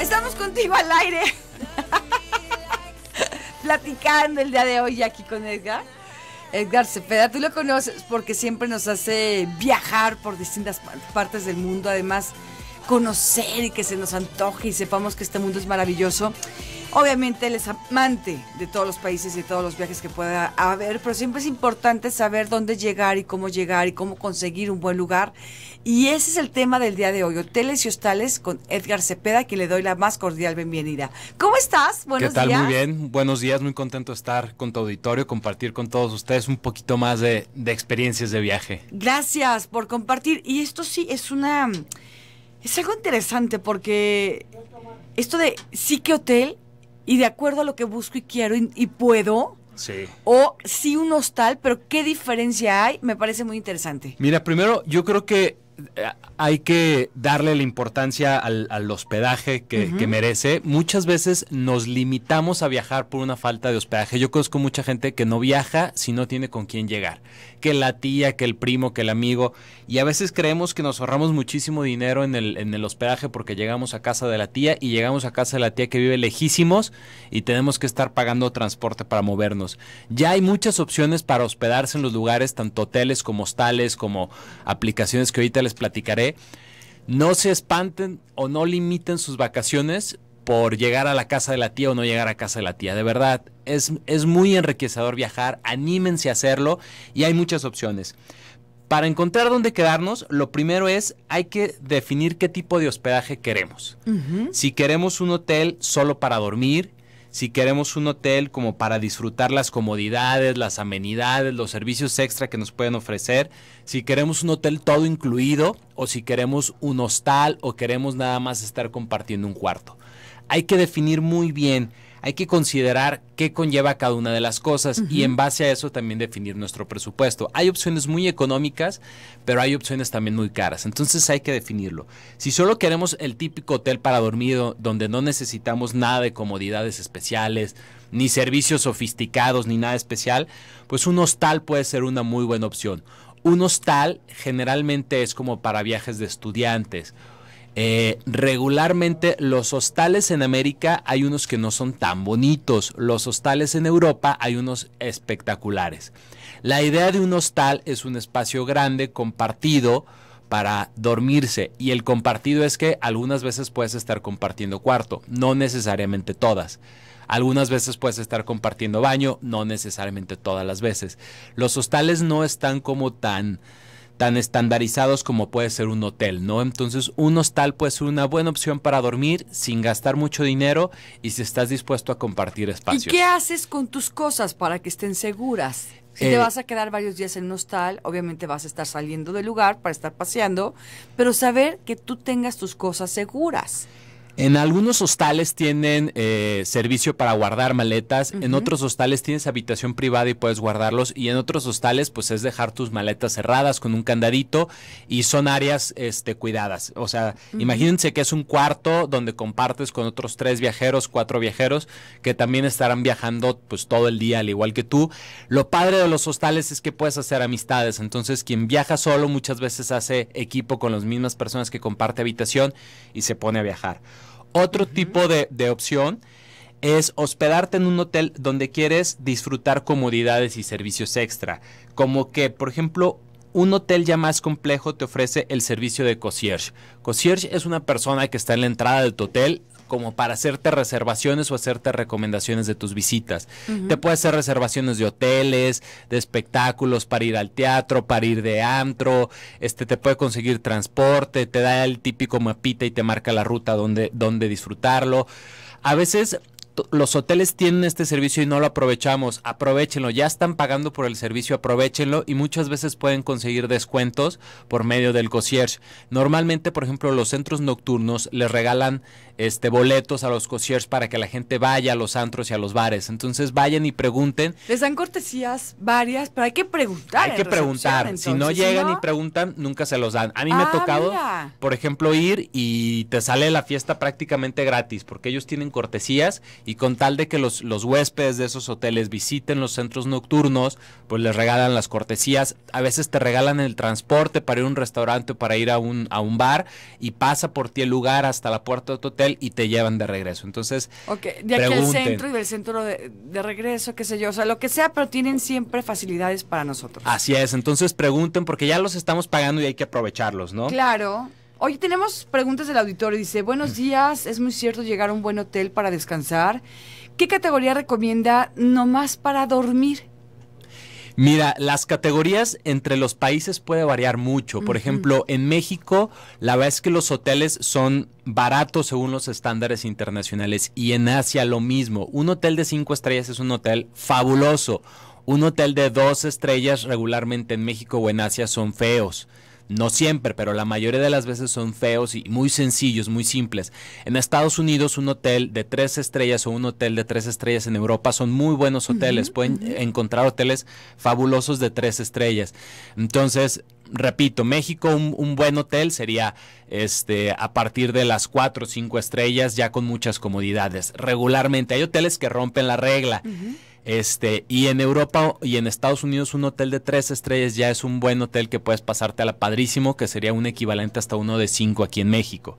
Estamos contigo al aire. Platicando el día de hoy aquí con Edgar. Edgar Cepeda, tú lo conoces porque siempre nos hace viajar por distintas partes del mundo, además conocer y que se nos antoje y sepamos que este mundo es maravilloso. Obviamente él es amante de todos los países y de todos los viajes que pueda haber, pero siempre es importante saber dónde llegar y cómo llegar y cómo conseguir un buen lugar. Y ese es el tema del día de hoy, hoteles y hostales con Edgar Cepeda, que le doy la más cordial bienvenida. ¿Cómo estás? Buenos días. ¿Qué tal? Muy bien, buenos días, muy contento de estar con tu auditorio, compartir con todos ustedes un poquito más de, experiencias de viaje. Gracias por compartir. Y esto sí es una... Es algo interesante porque esto de sí que hotel y de acuerdo a lo que busco y quiero y, puedo. Sí. O sí un hostal, pero ¿qué diferencia hay? Me parece muy interesante. Mira, primero yo creo que hay que darle la importancia al, hospedaje que, merece. Muchas veces nos limitamos a viajar por una falta de hospedaje. Yo conozco mucha gente que no viaja si no tiene con quién llegar. Que la tía, que el primo, que el amigo. Y a veces creemos que nos ahorramos muchísimo dinero en el, en el hospedaje porque llegamos a casa de la tía y llegamos a casa de la tía que vive lejísimos y tenemos que estar pagando transporte para movernos. Ya hay muchas opciones para hospedarse en los lugares, tanto hoteles como hostales, como aplicaciones que ahorita les platicaré. No se espanten o no limiten sus vacaciones por llegar a la casa de la tía o no llegar a casa de la tía. De verdad, es, es muy enriquecedor viajar, anímense a hacerlo y hay muchas opciones. Para encontrar dónde quedarnos, lo primero es hay que definir qué tipo de hospedaje queremos. Si queremos un hotel solo para dormir, si queremos un hotel como para disfrutar las comodidades, las amenidades, los servicios extra que nos pueden ofrecer, si queremos un hotel todo incluido o si queremos un hostal o queremos nada más estar compartiendo un cuarto. Hay que definir muy bien hay que considerar qué conlleva cada una de las cosas y en base a eso también definir nuestro presupuesto. Hay opciones muy económicas, pero hay opciones también muy caras, entonces hay que definirlo. Si solo queremos el típico hotel para dormir donde no necesitamos nada de comodidades especiales, ni servicios sofisticados, ni nada especial, pues un hostal puede ser una muy buena opción. Un hostal generalmente es como para viajes de estudiantes eh, regularmente los hostales en América hay unos que no son tan bonitos, los hostales en Europa hay unos espectaculares. La idea de un hostal es un espacio grande compartido para dormirse y el compartido es que algunas veces puedes estar compartiendo cuarto, no necesariamente todas. Algunas veces puedes estar compartiendo baño, no necesariamente todas las veces. Los hostales no están como tan tan estandarizados como puede ser un hotel, ¿no? Entonces un hostal puede ser una buena opción para dormir sin gastar mucho dinero y si estás dispuesto a compartir espacios. ¿Y qué haces con tus cosas para que estén seguras? Si te eh, vas a quedar varios días en un hostal, obviamente vas a estar saliendo del lugar para estar paseando, pero saber que tú tengas tus cosas seguras. En algunos hostales tienen eh, servicio para guardar maletas, en otros hostales tienes habitación privada y puedes guardarlos, y en otros hostales pues es dejar tus maletas cerradas con un candadito y son áreas este, cuidadas. O sea, imagínense que es un cuarto donde compartes con otros tres viajeros, cuatro viajeros, que también estarán viajando pues todo el día al igual que tú. Lo padre de los hostales es que puedes hacer amistades, entonces quien viaja solo muchas veces hace equipo con las mismas personas que comparte habitación y se pone a viajar. Otro tipo de, de opción es hospedarte en un hotel donde quieres disfrutar comodidades y servicios extra, como que, por ejemplo, un hotel ya más complejo te ofrece el servicio de concierge. Concierge es una persona que está en la entrada del hotel, como para hacerte reservaciones o hacerte recomendaciones de tus visitas. Te puede hacer reservaciones de hoteles, de espectáculos, para ir al teatro, para ir de antro, este te puede conseguir transporte, te da el típico mapita y te marca la ruta donde, donde disfrutarlo. A veces los hoteles tienen este servicio y no lo aprovechamos. Aprovechenlo, ya están pagando por el servicio, aprovechenlo y muchas veces pueden conseguir descuentos por medio del concierge. Normalmente, por ejemplo, los centros nocturnos les regalan este boletos a los cociers para que la gente vaya a los antros y a los bares. Entonces, vayan y pregunten. Les dan cortesías varias, pero hay que preguntar. Hay que preguntar. si no llegan y preguntan, nunca se los dan. A mí me ha ah, tocado, por ejemplo, ir y te sale la fiesta prácticamente gratis porque ellos tienen cortesías y con tal de que los, huéspedes de esos hoteles visiten los centros nocturnos, pues les regalan las cortesías, a veces te regalan el transporte para ir a un restaurante o para ir a un, a un bar y pasa por ti el lugar hasta la puerta de tu hotel y te llevan de regreso. Entonces, okay, de aquí centro y del centro de, de regreso, qué sé yo, o sea, lo que sea, pero tienen siempre facilidades para nosotros. Así es, entonces pregunten porque ya los estamos pagando y hay que aprovecharlos, ¿no? Claro. Hoy tenemos preguntas del auditorio. Dice, buenos mm. días, es muy cierto llegar a un buen hotel para descansar. ¿Qué categoría recomienda nomás para dormir? Mira, las categorías entre los países puede variar mucho. Por ejemplo, en México, la verdad es que los hoteles son baratos según los estándares internacionales y en Asia lo mismo. Un hotel de cinco estrellas es un hotel fabuloso. Un hotel de dos estrellas regularmente en México o en Asia son feos. No siempre, pero la mayoría de las veces son feos y muy sencillos, muy simples. En Estados Unidos un hotel de tres estrellas o un hotel de tres estrellas en Europa son muy buenos hoteles. Pueden encontrar hoteles fabulosos de tres estrellas. Entonces, repito, México un, buen hotel sería este a partir de las cuatro o cinco estrellas ya con muchas comodidades. Regularmente hay hoteles que rompen la regla. Este, y en Europa y en Estados Unidos un hotel de tres estrellas ya es un buen hotel que puedes pasarte a la padrísimo, que sería un equivalente hasta uno de cinco aquí en México.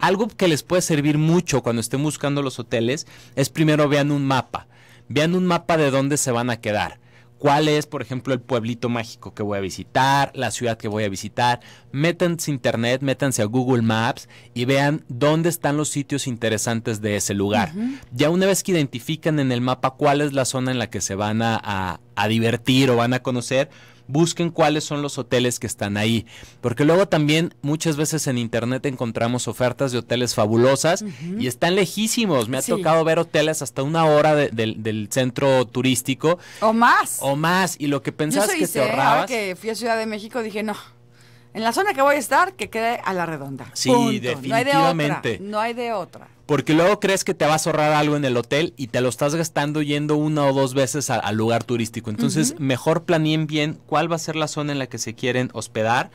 Algo que les puede servir mucho cuando estén buscando los hoteles es primero vean un mapa. Vean un mapa de dónde se van a quedar cuál es, por ejemplo, el pueblito mágico que voy a visitar, la ciudad que voy a visitar. Métanse a internet, métanse a Google Maps y vean dónde están los sitios interesantes de ese lugar. Ya una vez que identifican en el mapa cuál es la zona en la que se van a divertir o van a conocer, busquen cuáles son los hoteles que están ahí. Porque luego también muchas veces en internet encontramos ofertas de hoteles fabulosas y están lejísimos. Me ha tocado ver hoteles hasta una hora del centro turístico. O más. O más. Y lo que pensabas que te ahorrabas. que fui a Ciudad de México dije, no en la zona que voy a estar, que quede a la redonda. Sí, definitivamente. No hay de otra. Porque luego crees que te vas a ahorrar algo en el hotel y te lo estás gastando yendo una o dos veces al lugar turístico. Entonces, mejor planeen bien cuál va a ser la zona en la que se quieren hospedar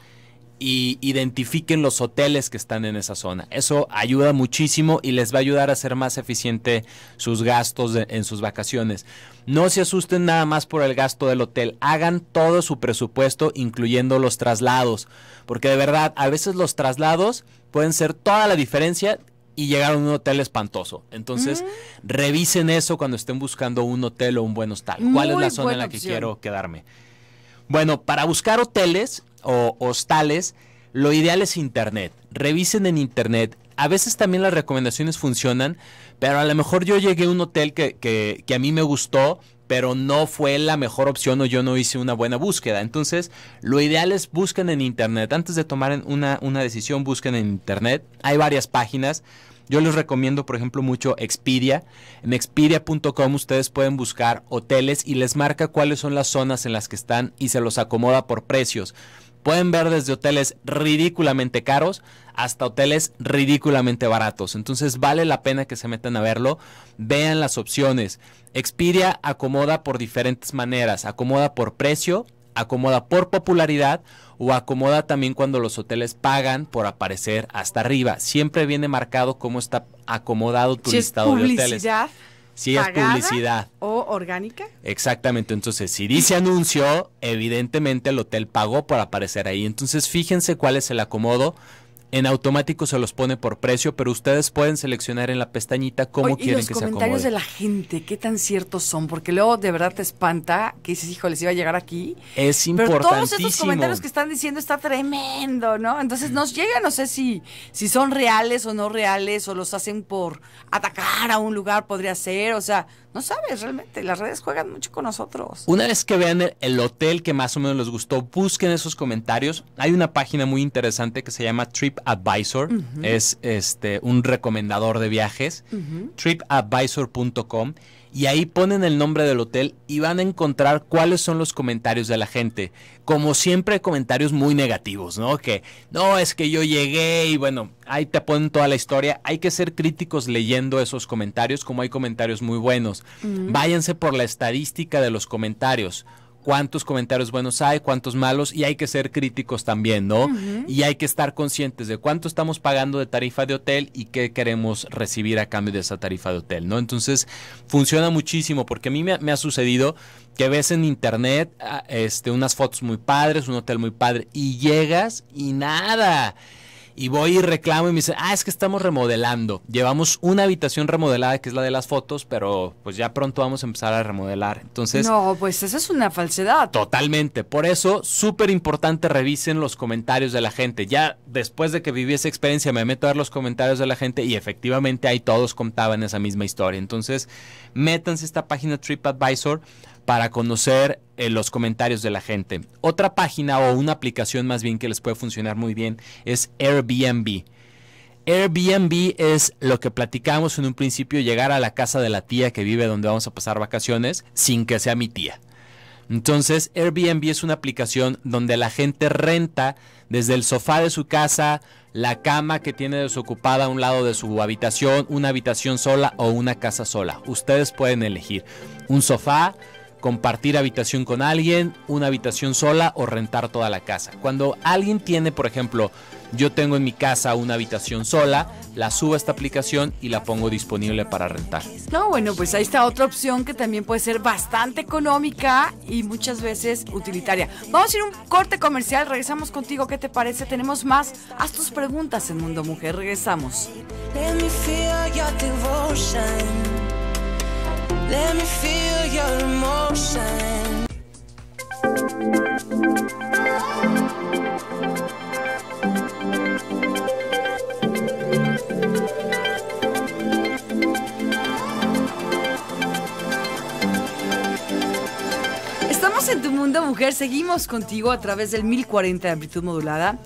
y identifiquen los hoteles que están en esa zona. Eso ayuda muchísimo y les va a ayudar a ser más eficiente sus gastos en sus vacaciones. No se asusten nada más por el gasto del hotel. Hagan todo su presupuesto, incluyendo los traslados. Porque de verdad, a veces los traslados pueden ser toda la diferencia y llegar a un hotel espantoso. Entonces, mm. revisen eso cuando estén buscando un hotel o un buen hostal. ¿Cuál es la zona en la que quiero quedarme? Bueno, para buscar hoteles, o hostales, lo ideal es internet. Revisen en internet. A veces también las recomendaciones funcionan, pero a lo mejor yo llegué a un hotel que, a mí me gustó, pero no fue la mejor opción o yo no hice una buena búsqueda. Entonces, lo ideal es busquen en internet. Antes de tomar una, una decisión, busquen en internet. Hay varias páginas. Yo les recomiendo, por ejemplo, mucho Expedia. En expedia.com ustedes pueden buscar hoteles y les marca cuáles son las zonas en las que están y se los acomoda por precios. Pueden ver desde hoteles ridículamente caros hasta hoteles ridículamente baratos. Entonces vale la pena que se metan a verlo. Vean las opciones. Expedia acomoda por diferentes maneras. Acomoda por precio, acomoda por popularidad o acomoda también cuando los hoteles pagan por aparecer hasta arriba. Siempre viene marcado cómo está acomodado tu listado de hoteles si es publicidad. ¿O orgánica? Exactamente, entonces si dice anuncio, evidentemente el hotel pagó por aparecer ahí. Entonces fíjense cuál es el acomodo en automático se los pone por precio, pero ustedes pueden seleccionar en la pestañita cómo quieren que se acomode. comentarios de la gente, qué tan ciertos son, porque luego de verdad te espanta que dices, hijo les iba a llegar aquí. Es importantísimo. Pero todos esos comentarios que están diciendo está tremendo, ¿no? Entonces mm. nos llega, no sé si, si son reales o no reales, o los hacen por atacar a un lugar, podría ser, o sea, no sabes realmente, las redes juegan mucho con nosotros. Una vez que vean el, hotel que más o menos les gustó, busquen esos comentarios. Hay una página muy interesante que se llama Trip Advisor, es este un recomendador de viajes, tripadvisor.com y ahí ponen el nombre del hotel y van a encontrar cuáles son los comentarios de la gente. Como siempre, comentarios muy negativos, ¿no? Que no, es que yo llegué y bueno, ahí te ponen toda la historia. Hay que ser críticos leyendo esos comentarios, como hay comentarios muy buenos. Váyanse por la estadística de los comentarios cuántos comentarios buenos hay, cuántos malos, y hay que ser críticos también, ¿no? Y hay que estar conscientes de cuánto estamos pagando de tarifa de hotel y qué queremos recibir a cambio de esa tarifa de hotel, ¿no? Entonces, funciona muchísimo, porque a mí me, me ha sucedido que ves en internet ah, este, unas fotos muy padres, un hotel muy padre, y llegas y nada y voy y reclamo y me dicen, ah, es que estamos remodelando. Llevamos una habitación remodelada que es la de las fotos, pero pues ya pronto vamos a empezar a remodelar. Entonces... No, pues esa es una falsedad. Totalmente. Por eso, súper importante, revisen los comentarios de la gente. Ya después de que viví esa experiencia, me meto a ver los comentarios de la gente y efectivamente ahí todos contaban esa misma historia. Entonces, métanse esta página TripAdvisor para conocer eh, los comentarios de la gente. Otra página o una aplicación más bien que les puede funcionar muy bien es Airbnb. Airbnb es lo que platicamos en un principio, llegar a la casa de la tía que vive donde vamos a pasar vacaciones sin que sea mi tía. Entonces, Airbnb es una aplicación donde la gente renta desde el sofá de su casa, la cama que tiene desocupada a un lado de su habitación, una habitación sola o una casa sola. Ustedes pueden elegir un sofá, compartir habitación con alguien, una habitación sola o rentar toda la casa. Cuando alguien tiene, por ejemplo, yo tengo en mi casa una habitación sola, la subo a esta aplicación y la pongo disponible para rentar. No, bueno, pues ahí está otra opción que también puede ser bastante económica y muchas veces utilitaria. Vamos a ir a un corte comercial, regresamos contigo, ¿qué te parece? Tenemos más, haz tus preguntas en Mundo Mujer, regresamos. Estamos en tu mundo, mujer. Seguimos contigo a través del 1040 de amplitud modulada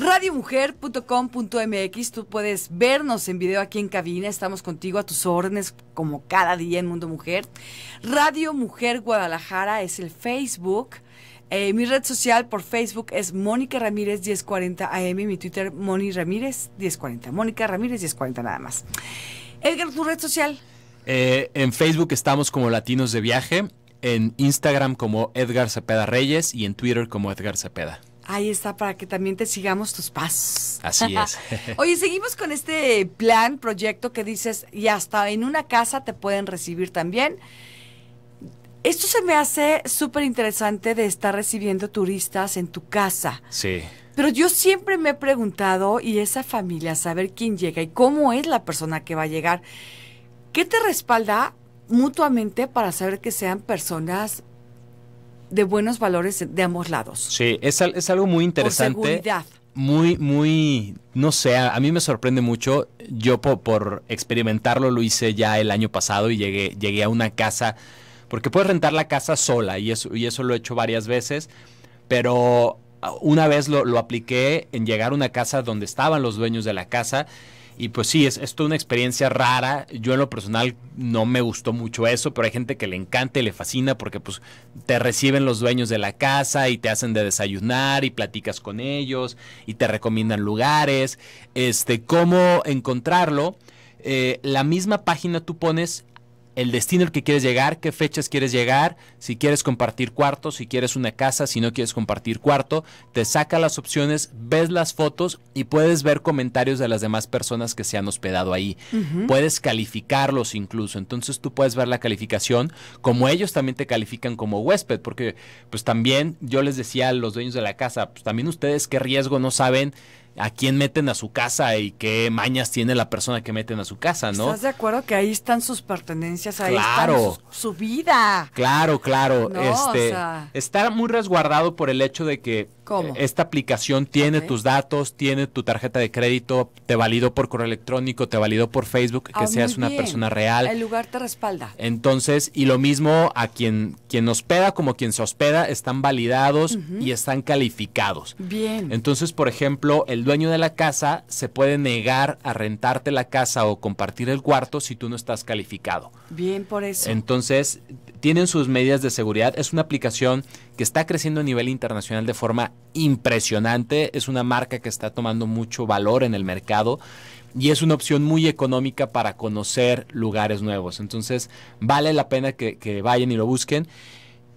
radiomujer.com.mx, tú puedes vernos en video aquí en cabina, estamos contigo a tus órdenes como cada día en Mundo Mujer. Radio Mujer Guadalajara es el Facebook. Eh, mi red social por Facebook es Mónica Ramírez 1040 AM, mi Twitter Moni Ramírez 1040, Mónica Ramírez 1040 nada más. Edgar, tu red social. Eh, en Facebook estamos como Latinos de Viaje, en Instagram como Edgar Zapeda Reyes y en Twitter como Edgar Zapeda Ahí está, para que también te sigamos tus pasos. Así es. Oye, seguimos con este plan, proyecto que dices, y hasta en una casa te pueden recibir también. Esto se me hace súper interesante de estar recibiendo turistas en tu casa. Sí. Pero yo siempre me he preguntado, y esa familia, saber quién llega y cómo es la persona que va a llegar, ¿qué te respalda mutuamente para saber que sean personas de buenos valores de ambos lados. Sí, es, es algo muy interesante. Muy, muy, no sé, a, mí me sorprende mucho. Yo por, experimentarlo lo hice ya el año pasado y llegué, llegué a una casa, porque puedes rentar la casa sola y eso, y eso lo he hecho varias veces, pero ah, una vez lo, lo apliqué en llegar a una casa donde estaban los dueños de la casa y pues sí, es, esto una experiencia rara. Yo en lo personal no me gustó mucho eso, pero hay gente que le encanta y le fascina porque pues te reciben los dueños de la casa y te hacen de desayunar y platicas con ellos y te recomiendan lugares. Este, cómo encontrarlo. Eh, la misma página tú pones el destino al que quieres llegar, qué fechas quieres llegar, si quieres compartir cuarto, si quieres una casa, si no quieres compartir cuarto, te saca las opciones, ves las fotos y puedes ver comentarios de las demás personas que se han hospedado ahí. Puedes calificarlos incluso, entonces tú puedes ver la calificación como ellos también te califican como huésped, porque pues también yo les decía a los dueños de la casa, pues también ustedes qué riesgo no saben a quién meten a su casa y qué mañas tiene la persona que meten a su casa, ¿no? ¿Estás de acuerdo que ahí están sus pertenencias, ahí está su, vida? Claro, claro. este, muy resguardado por el hecho de que e-, esta aplicación tiene tus datos, tiene tu tarjeta de crédito, te validó por correo electrónico, te validó por Facebook, que ah, seas una persona real. El lugar te respalda. Entonces, y lo mismo a quien, quien hospeda como quien se hospeda, están validados y están calificados. Bien. Entonces, por ejemplo, el dueño de la casa se puede negar a rentarte la casa o compartir el cuarto si tú no estás calificado. Bien, por eso. Entonces, tienen sus medidas de seguridad. Es una aplicación que está creciendo a nivel internacional de forma impresionante. Es una marca que está tomando mucho valor en el mercado y es una opción muy económica para conocer lugares nuevos. Entonces vale la pena que, que vayan y lo busquen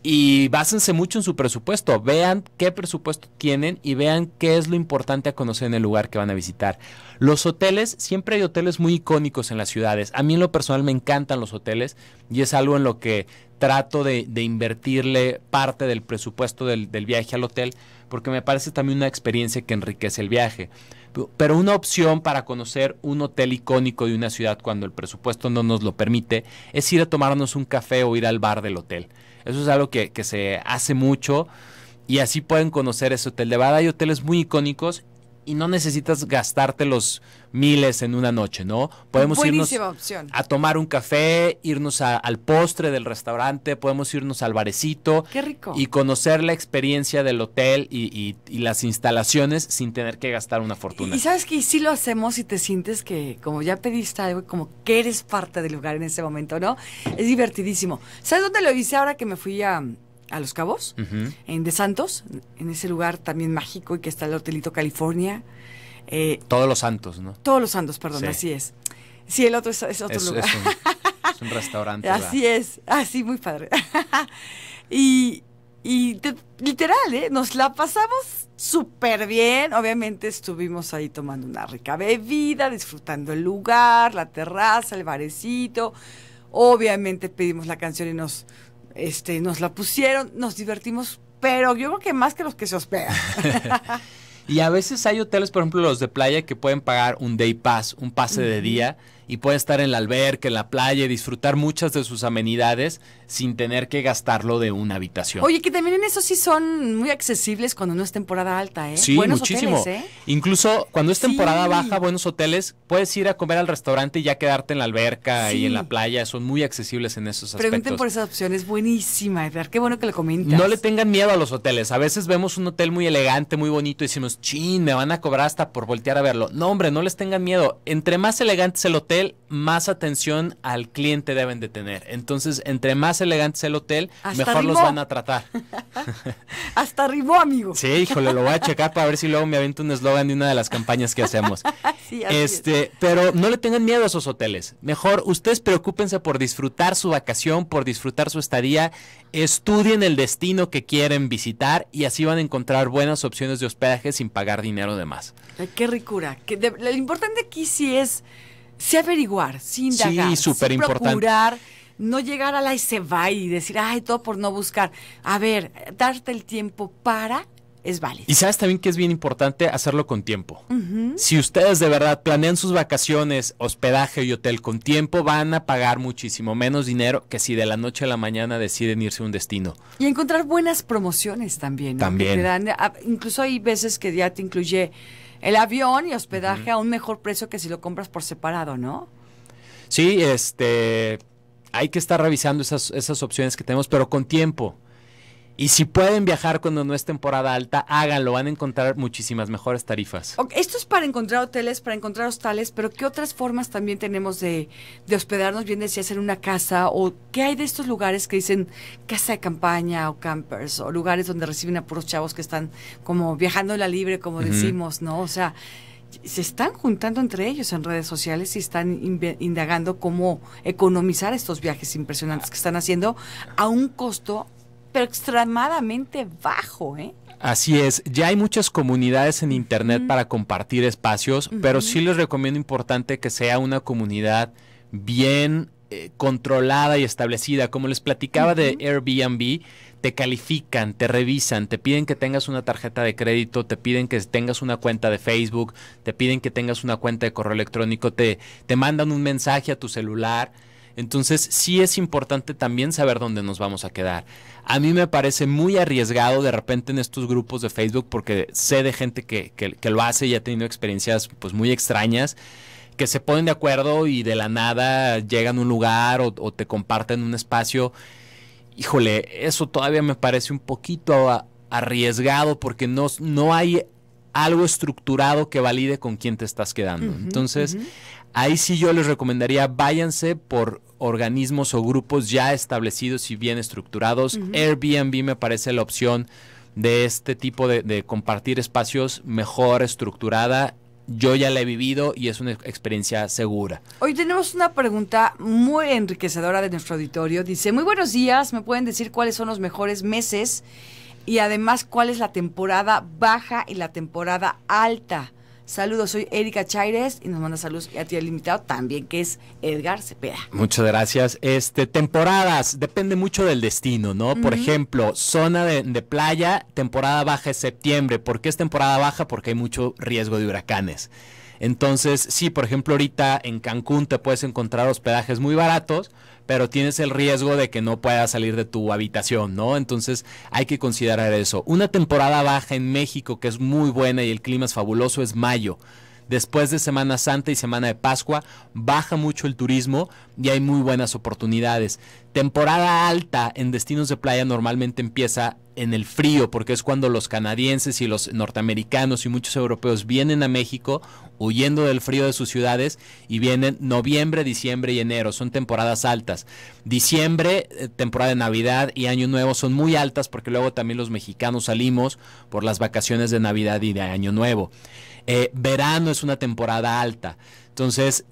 y básense mucho en su presupuesto. Vean qué presupuesto tienen y vean qué es lo importante a conocer en el lugar que van a visitar. Los hoteles, siempre hay hoteles muy icónicos en las ciudades. A mí en lo personal me encantan los hoteles y es algo en lo que trato de, invertirle parte del presupuesto del, del, viaje al hotel porque me parece también una experiencia que enriquece el viaje. Pero una opción para conocer un hotel icónico de una ciudad cuando el presupuesto no nos lo permite es ir a tomarnos un café o ir al bar del hotel. Eso es algo que, que se hace mucho y así pueden conocer ese hotel. De Bada hay hoteles muy icónicos y no necesitas gastarte los miles en una noche, ¿no? Podemos irnos a tomar un café, irnos al postre del restaurante, podemos irnos al barecito. Qué rico. Y conocer la experiencia del hotel y, las instalaciones sin tener que gastar una fortuna. Y, sabes que sí lo hacemos y te sientes que como ya pediste algo, como que eres parte del lugar en ese momento, ¿no? Es divertidísimo. ¿Sabes dónde lo hice ahora que me fui a, a Los Cabos, en De Santos, en ese lugar también mágico y que está el Hotelito California. Eh, todos los santos, ¿no? Todos los santos, perdón, así es. Sí, el otro es, otro lugar. Es un, restaurante. así es, así ah, muy padre. y, literal, ¿eh? Nos la pasamos súper bien. Obviamente estuvimos ahí tomando una rica bebida, disfrutando el lugar, la terraza, el barecito. Obviamente pedimos la canción y nos, este, nos la pusieron, nos divertimos, pero yo creo que más que los que se hospedan. y a veces hay hoteles, por ejemplo, los de playa que pueden pagar un day pass, un pase de día y puede estar en la alberca, en la playa, Y disfrutar muchas de sus amenidades sin tener que gastarlo de una habitación. Oye, que también en eso sí son muy accesibles cuando no es temporada alta, ¿eh? Sí, muchísimo. ¿eh? Incluso cuando es temporada baja, buenos hoteles, puedes ir a comer al restaurante y ya quedarte en la alberca y en la playa, son muy accesibles en esos aspectos. Pregunten por esas opciones, buenísima, Edgar, qué bueno que lo comentas. No le tengan miedo a los hoteles, a veces vemos un hotel muy elegante, muy bonito y decimos, chin, me van a cobrar hasta por voltear a verlo. No, hombre, no les tengan miedo, entre más elegante es el hotel, más atención al cliente deben de tener. Entonces, entre más elegante sea el hotel, mejor los van a tratar. Hasta arribó amigo. Sí, híjole, lo voy a checar para ver si luego me avento un eslogan de una de las campañas que hacemos. este, pero no le tengan miedo a esos hoteles. Mejor ustedes preocúpense por disfrutar su vacación, por disfrutar su estadía, estudien el destino que quieren visitar y así van a encontrar buenas opciones de hospedaje sin pagar dinero de más. qué ricura. Que lo importante aquí sí es sí averiguar, sin indagar, sí, procurar, no llegar a la y se va y decir, ay, todo por no buscar. A ver, darte el tiempo para es válido. Y sabes también que es bien importante hacerlo con tiempo. Si ustedes de verdad planean sus vacaciones, hospedaje y hotel con tiempo, van a pagar muchísimo menos dinero que si de la noche a la mañana deciden irse a un destino. Y encontrar buenas promociones también. También. incluso hay veces que ya te incluye el avión y hospedaje a un mejor precio que si lo compras por separado, ¿no? Sí, este, hay que estar revisando esas, esas opciones que tenemos, pero con tiempo. Y si pueden viajar cuando no es temporada alta, háganlo, van a encontrar muchísimas mejores tarifas. esto es para encontrar hoteles, para encontrar hostales, pero ¿qué otras formas también tenemos de, hospedarnos? Bien decías, hacer una casa, o ¿qué hay de estos lugares que dicen casa de campaña o campers, o lugares donde reciben a puros chavos que están como viajando en la libre, como decimos, ¿no? O sea, se están juntando entre ellos en redes sociales y están indagando cómo economizar estos viajes impresionantes que están haciendo a un costo pero extremadamente bajo, ¿eh? Así es, ya hay muchas comunidades en internet para compartir espacios, pero sí les recomiendo importante que sea una comunidad bien eh, controlada y establecida. Como les platicaba de Airbnb, te califican, te revisan, te piden que tengas una tarjeta de crédito, te piden que tengas una cuenta de Facebook, te piden que tengas una cuenta de correo electrónico, te, te mandan un mensaje a tu celular. Entonces sí es importante también saber dónde nos vamos a quedar. A mí me parece muy arriesgado de repente en estos grupos de Facebook porque sé de gente que, lo hace y ha tenido experiencias pues muy extrañas que se ponen de acuerdo y de la nada llegan a un lugar o, te comparten un espacio. Híjole, eso todavía me parece un poquito arriesgado porque no, no hay algo estructurado que valide con quién te estás quedando. Entonces, ahí sí yo les recomendaría váyanse por organismos o grupos ya establecidos y bien estructurados. Airbnb me parece la opción de este tipo de, compartir espacios mejor estructurada. Yo ya la he vivido y es una experiencia segura. Hoy tenemos una pregunta muy enriquecedora de nuestro auditorio. Dice, muy buenos días, ¿me pueden decir cuáles son los mejores meses y además cuál es la temporada baja y la temporada alta? Saludos, soy Erika Chaires y nos manda saludos a ti el invitado también, que es Edgar Cepeda. Muchas gracias. Este, temporadas, depende mucho del destino, ¿no? Por ejemplo, zona de, de, playa, temporada baja es septiembre. ¿Por qué es temporada baja? Porque hay mucho riesgo de huracanes. Entonces, sí, por ejemplo, ahorita en Cancún te puedes encontrar hospedajes muy baratos, pero tienes el riesgo de que no puedas salir de tu habitación, ¿no? Entonces hay que considerar eso. Una temporada baja en México que es muy buena y el clima es fabuloso es mayo después de Semana Santa y Semana de Pascua, baja mucho el turismo y hay muy buenas oportunidades. Temporada alta en destinos de playa normalmente empieza en el frío, porque es cuando los canadienses y los norteamericanos y muchos europeos vienen a México huyendo del frío de sus ciudades y vienen noviembre, diciembre y enero, son temporadas altas. Diciembre, eh, temporada de Navidad y Año Nuevo son muy altas porque luego también los mexicanos salimos por las vacaciones de Navidad y de Año Nuevo. Eh, verano es una temporada alta. Entonces,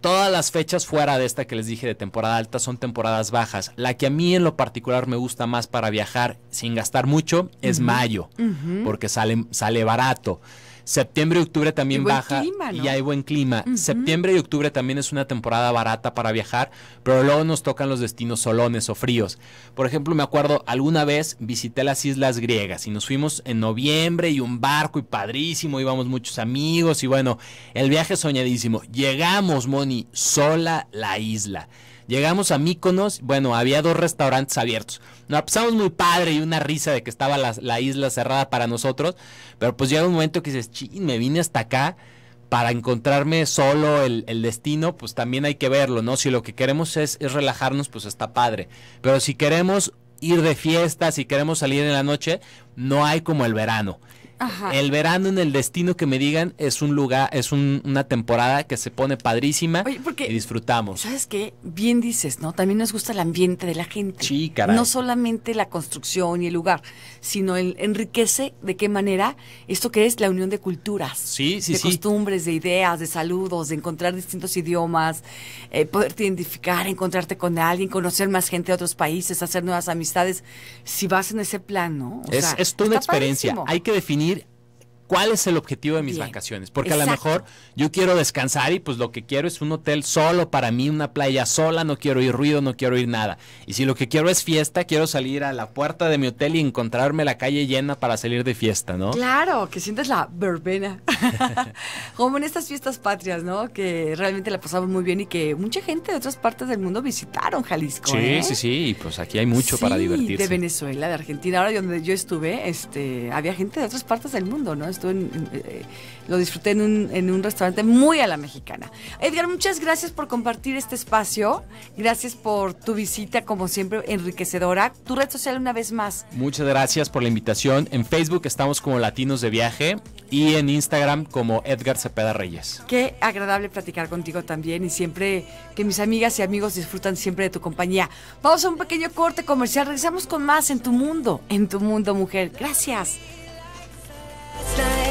todas las fechas fuera de esta que les dije de temporada alta son temporadas bajas. La que a mí en lo particular me gusta más para viajar sin gastar mucho es mayo, porque sale, sale barato. Septiembre y octubre también baja y hay buen clima. Septiembre y octubre también es una temporada barata para viajar, pero luego nos tocan los destinos solones o fríos. Por ejemplo, me acuerdo alguna vez visité las islas griegas y nos fuimos en noviembre y un barco y padrísimo, íbamos muchos amigos y bueno, el viaje soñadísimo. Llegamos, Moni, sola la isla. Llegamos a Míconos, bueno, había dos restaurantes abiertos. Nos pasamos muy padre y una risa de que estaba la, isla cerrada para nosotros, pero pues llega un momento que dices, ching, me vine hasta acá para encontrarme solo el, destino, pues también hay que verlo, ¿no? Si lo que queremos es, es relajarnos, pues está padre. Pero si queremos ir de fiesta, si queremos salir en la noche, no hay como el verano. El verano en el destino que me digan es un lugar, es una temporada que se pone padrísima y disfrutamos. ¿Sabes qué? Bien dices, ¿no? También nos gusta el ambiente de la gente. Sí, caray. No solamente la construcción y el lugar, sino el enriquece de qué manera esto que es la unión de culturas. de costumbres, de ideas, de saludos, de encontrar distintos idiomas, poder eh, poderte identificar, encontrarte con alguien, conocer más gente de otros países, hacer nuevas amistades. Si vas en ese plan, ¿no? es, sea, toda una experiencia. Hay que definir cuál es el objetivo de mis vacaciones. Porque a lo mejor yo quiero descansar y pues lo que quiero es un hotel solo para mí, una playa sola, no quiero ir ruido, no quiero ir nada. Y si lo que quiero es fiesta, quiero salir a la puerta de mi hotel y encontrarme la calle llena para salir de fiesta, ¿no? Claro, que sientes la verbena. Como en estas fiestas patrias, ¿no? Que realmente la pasamos muy bien y que mucha gente de otras partes del mundo visitaron Jalisco. Sí, ¿eh? sí, sí, y pues aquí hay mucho para divertirse. De Venezuela, de Argentina, ahora donde yo estuve, este, había gente de otras partes del mundo, ¿no? Eh, eh, lo disfruté en un, en un, restaurante muy a la mexicana. Edgar, muchas gracias por compartir este espacio. Gracias por tu visita, como siempre, enriquecedora. Tu red social una vez más. Muchas gracias por la invitación. En Facebook estamos como Latinos de Viaje y en Instagram como Edgar Cepeda Reyes. Qué agradable platicar contigo también y siempre que mis amigas y amigos disfrutan siempre de tu compañía. Vamos a un pequeño corte comercial. Regresamos con más en tu mundo, en tu mundo, mujer. Gracias. last night.